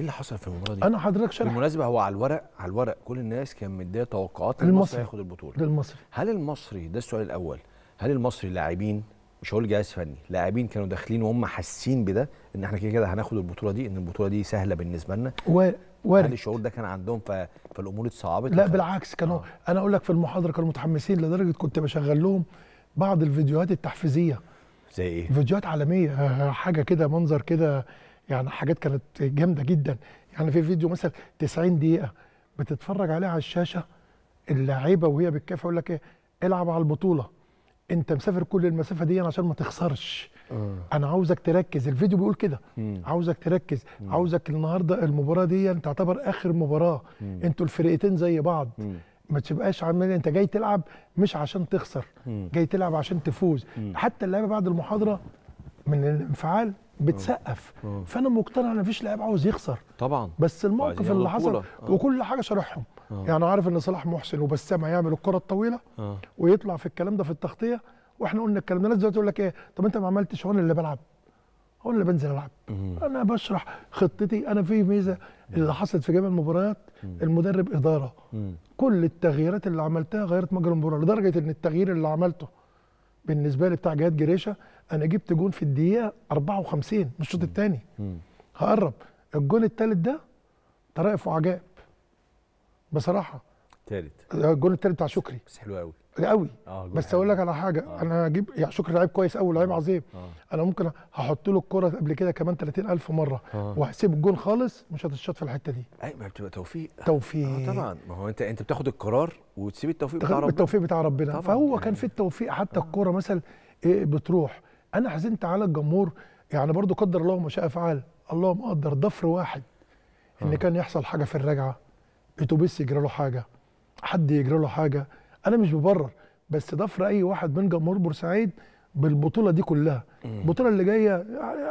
ايه اللي حصل في المباراه دي؟ انا حضرتك شرح بالمناسبه هو على الورق على الورق كل الناس كان مديه توقعات المصري هياخد البطوله المصري هل المصري ده السؤال الاول هل المصري لاعبين مش هقول جهاز فني لاعبين كانوا داخلين وهم حاسين بده ان احنا كده كده هناخد البطوله دي ان البطوله دي سهله بالنسبه لنا و... وارد هل الشعور ده كان عندهم ف... فالامور اتصعبت لا بالعكس كانوا آه. انا اقول لك في المحاضره كانوا متحمسين لدرجه كنت بشغل لهم بعض الفيديوهات التحفيزيه زي ايه؟ فيديوهات عالميه حاجه كده منظر كده يعني حاجات كانت جامده جدا يعني في فيديو مثلا 90 دقيقه بتتفرج عليه على الشاشه اللعيبه وهي بتكافئ يقول لك ايه العب على البطوله انت مسافر كل المسافه دي عشان ما تخسرش آه. انا عاوزك تركز الفيديو بيقول كده عاوزك تركز مم. عاوزك النهارده المباراه دي تعتبر اخر مباراه انتوا الفرقتين زي بعض مم. ما تبقاش عامل انت جاي تلعب مش عشان تخسر مم. جاي تلعب عشان تفوز مم. حتى اللعيبه بعد المحاضره من الانفعال بتسقف فانا مقتنع ان مفيش لاعب عاوز يخسر طبعا بس الموقف اللي حصل آه. وكل حاجه شارحهم آه. يعني عارف ان صلاح محسن وبسام هيعمل الكره الطويله آه. ويطلع في الكلام ده في التغطيه واحنا قلنا الكلام ده الناس دلوقتي تقول لك ايه طب انت ما عملتش هون اللي بلعب هو اللي بنزل العب مم. انا بشرح خطتي انا في ميزه اللي حصلت في جميع المباريات المدرب اداره مم. كل التغييرات اللي عملتها غيرت مجرى المباراه لدرجه ان التغيير اللي عملته بالنسبه لي بتاع جهاد جريشه انا جبت جون في الدقيقه 54 من الشوط الثاني هقرب الجون الثالث ده طرائف وعجائب بصراحه ثالث آه، الجون الثالث بتاع شكري بس حلو قوي قوي آه بس اقول لك على حاجه آه. انا هجيب يعني شكري لعيب كويس قوي لعيب آه. عظيم آه. انا ممكن هحط له الكره قبل كده كمان 30000 مره آه. وهسيب الجون خالص مش هتتشاط في الحته دي اي ما بتبقى توفيق توفيق آه طبعا ما هو انت انت بتاخد القرار وتسيب التوفيق بتاع ربنا التوفيق بتاع ربنا طبعًا. فهو يعني. كان في التوفيق حتى آه. الكوره مثلا إيه بتروح انا حزنت على الجمهور يعني برضو قدر الله ما شاء فعل الله مقدر ضفر واحد ان آه. كان يحصل حاجه في الرجعه اتوبيس يجرى له حاجه حد يجرى له حاجه انا مش ببرر بس ده في راي واحد من جمهور بورسعيد بالبطوله دي كلها البطوله اللي جايه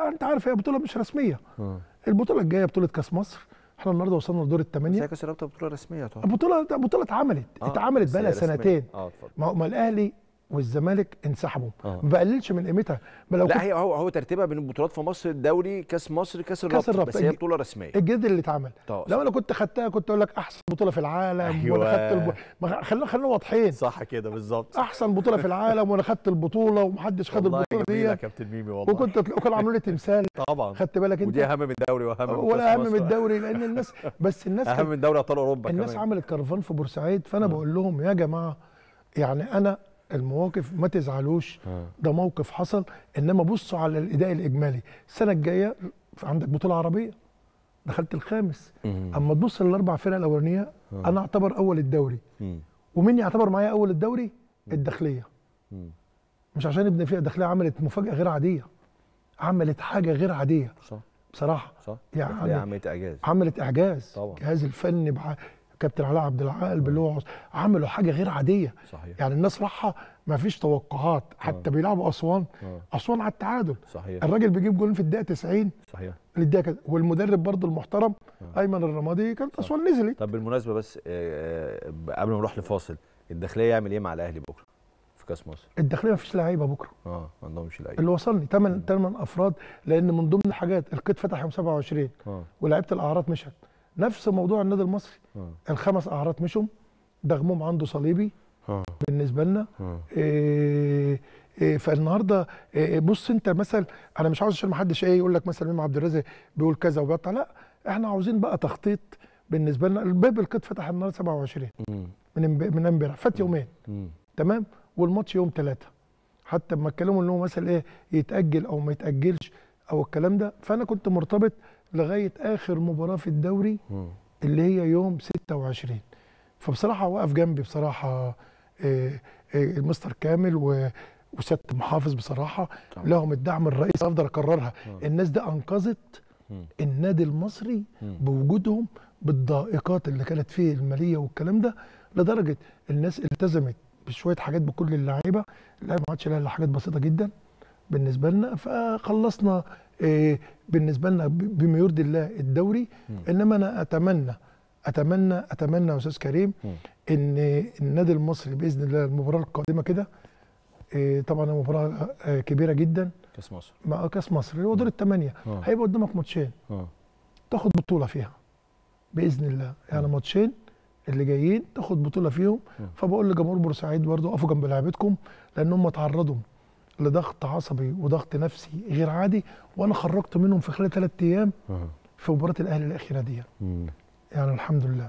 انت عارف هي بطوله مش رسميه اه. البطوله الجايه بطوله كاس مصر احنا النهارده وصلنا لدور الثمانيه بس هي بطوله رسميه طبعا بطوله بطوله اتعملت آه. اتعملت بقى سنتين آه ما الاهلي والزمالك انسحبوا آه. ما بقللش من قيمتها لو لا هي هو هو ترتيبها بين البطولات في مصر الدوري كاس مصر كاس الرابطه, بس هي بطوله رسميه الجد اللي اتعمل لو انا كنت خدتها كنت اقول لك احسن بطوله في العالم أيوة. وانا خدت الب... خلينا خلينا واضحين صح كده بالظبط احسن بطوله في العالم وانا خدت البطوله ومحدش خد البطوله دي يا كابتن ميمي والله وكنت وكانوا عملوا لي تمثال طبعا خدت بالك انت ودي اهم من الدوري واهم من ولا اهم من الدوري لان الناس بس الناس اهم من دوري ابطال اوروبا الناس عملت كرفان في بورسعيد فانا بقول لهم يا جماعه يعني انا المواقف ما تزعلوش آه. ده موقف حصل انما بصوا على الاداء الاجمالي السنه الجايه عندك بطوله عربيه دخلت الخامس مم. اما تبص للاربع فرق الاولانيه آه. انا اعتبر اول الدوري مم. ومين يعتبر معايا اول الدوري الداخليه مش عشان ابن فيها الداخليه عملت مفاجاه غير عاديه عملت حاجه غير عاديه صح بصراحه صح يعني عملت اعجاز عملت اعجاز طبعا جهاز الفني بع... كابتن علاء عبد العال بالوعظ عملوا حاجه غير عاديه صحيح. يعني الناس راحه ما فيش توقعات حتى أوه. بيلعبوا اسوان آه. اسوان على التعادل صحيح. الراجل بيجيب جولين في الدقيقه 90 صحيح والمدرب برضه المحترم أوه. ايمن الرمادي كانت اسوان نزلت طب بالمناسبه بس آه،, آه قبل ما نروح لفاصل الداخليه يعمل ايه مع الاهلي بكره في كاس مصر الداخليه ما فيش لعيبه بكره اه ما عندهمش لعيبه اللي وصلني 8 8 افراد لان من ضمن الحاجات القيد فتح يوم 27 آه. ولعيبه الاعراض مشت نفس موضوع النادي المصري آه. الخمس اعراض مشهم دغمهم عنده صليبي آه. بالنسبه لنا إيه إيه فالنهارده إيه بص انت مثلا انا مش عاوز عشان ما حدش ايه يقول لك مثلا امام عبد الرازق بيقول كذا وبيقطع لا احنا عاوزين بقى تخطيط بالنسبه لنا الباب القيد فتح النهارده 27 من من امبارح فات يومين تمام والماتش يوم ثلاثه حتى لما اتكلموا ان هو مثلا ايه يتاجل او ما يتاجلش او الكلام ده فانا كنت مرتبط لغايه اخر مباراه في الدوري اللي هي يوم 26 فبصراحه وقف جنبي بصراحه المستر آه، آه، كامل وسياده محافظ بصراحه لهم الدعم الرئيسي افضل اكررها الناس دي انقذت النادي المصري بوجودهم بالضائقات اللي كانت فيه الماليه والكلام ده لدرجه الناس التزمت بشويه حاجات بكل اللعيبه اللعيبه ما عادش لها حاجات بسيطه جدا بالنسبه لنا فخلصنا آه، بالنسبه لنا بما يرضي الله الدوري انما انا اتمنى اتمنى اتمنى يا استاذ كريم ان النادي المصري باذن الله المباراه القادمه كده آه، طبعا مباراه آه، كبيره جدا كاس مصر مع كاس مصر هو دور الثمانيه هيبقى قدامك ماتشين تاخد بطوله فيها باذن الله يعني ماتشين اللي جايين تاخد بطوله فيهم فبقول لجمهور بورسعيد برضه اقفوا جنب لعيبتكم لان هم تعرضوا لضغط عصبي وضغط نفسي غير عادي وانا خرجت منهم في خلال ثلاث ايام آه. في مباراه الاهلي الاخيره دي يعني الحمد لله